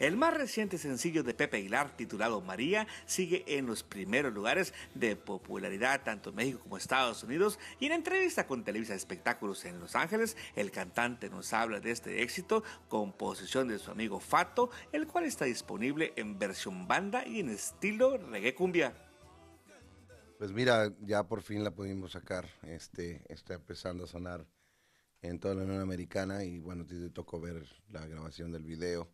El más reciente sencillo de Pepe Aguilar, titulado María, sigue en los primeros lugares de popularidad tanto en México como Estados Unidos y en entrevista con Televisa Espectáculos en Los Ángeles, el cantante nos habla de este éxito, composición de su amigo Fato, el cual está disponible en versión banda y en estilo reggae cumbia. Pues mira, ya por fin la pudimos sacar, este, está empezando a sonar en toda la Unión Americana y bueno, te tocó ver la grabación del video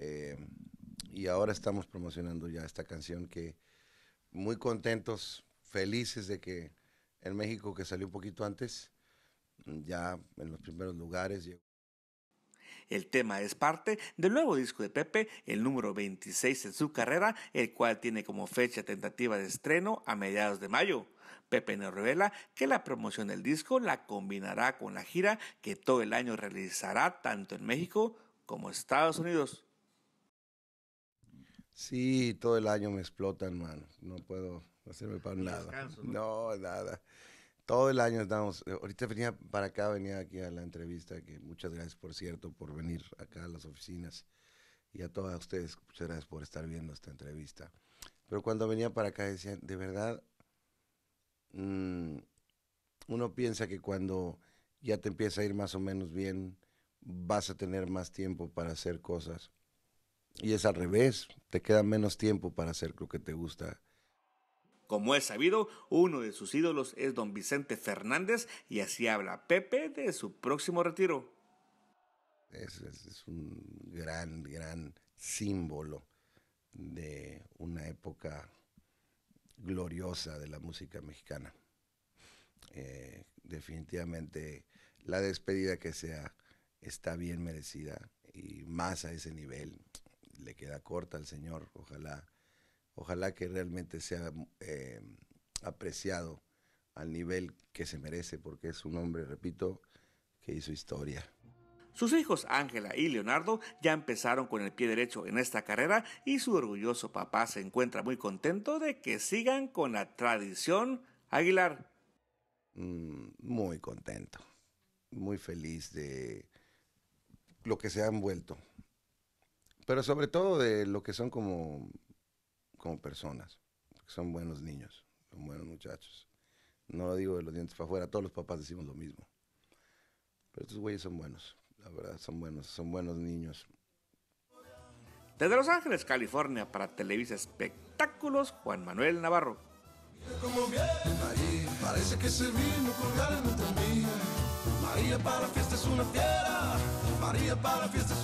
eh, y ahora estamos promocionando ya esta canción que muy contentos, felices de que en México, que salió un poquito antes, ya en los primeros lugares llegó. El tema es parte del nuevo disco de Pepe, el número 26 en su carrera, el cual tiene como fecha tentativa de estreno a mediados de mayo. Pepe nos revela que la promoción del disco la combinará con la gira que todo el año realizará tanto en México como Estados Unidos. Sí, todo el año me explotan, mano. No puedo hacerme para un lado. ¿no? nada. Todo el año estamos. Eh, ahorita venía para acá, venía aquí a la entrevista, que muchas gracias, por cierto, por venir acá a las oficinas. Y a todas ustedes, muchas gracias por estar viendo esta entrevista. Pero cuando venía para acá decían, de verdad, mm, uno piensa que cuando ya te empieza a ir más o menos bien, vas a tener más tiempo para hacer cosas y es al revés, te queda menos tiempo para hacer lo que te gusta. Como es sabido, uno de sus ídolos es don Vicente Fernández y así habla Pepe de su próximo retiro. Es, un gran, gran símbolo de una época gloriosa de la música mexicana. Eh, definitivamente la despedida que sea está bien merecida y más a ese nivel le queda corta al Señor. Ojalá, ojalá que realmente sea eh, apreciado al nivel que se merece, porque es un hombre, repito, que hizo historia. Sus hijos Ángela y Leonardo ya empezaron con el pie derecho en esta carrera y su orgulloso papá se encuentra muy contento de que sigan con la tradición Aguilar. Mm, muy contento, muy feliz de lo que se han vuelto. Pero sobre todo de lo que son como, como personas, son buenos niños, son buenos muchachos. No lo digo de los dientes para afuera, todos los papás decimos lo mismo. Pero estos güeyes son buenos, la verdad, son buenos, son buenos niños. Desde Los Ángeles, California, para Televisa Espectáculos, Juan Manuel Navarro. parece que María para fiesta una fiera, María para fiesta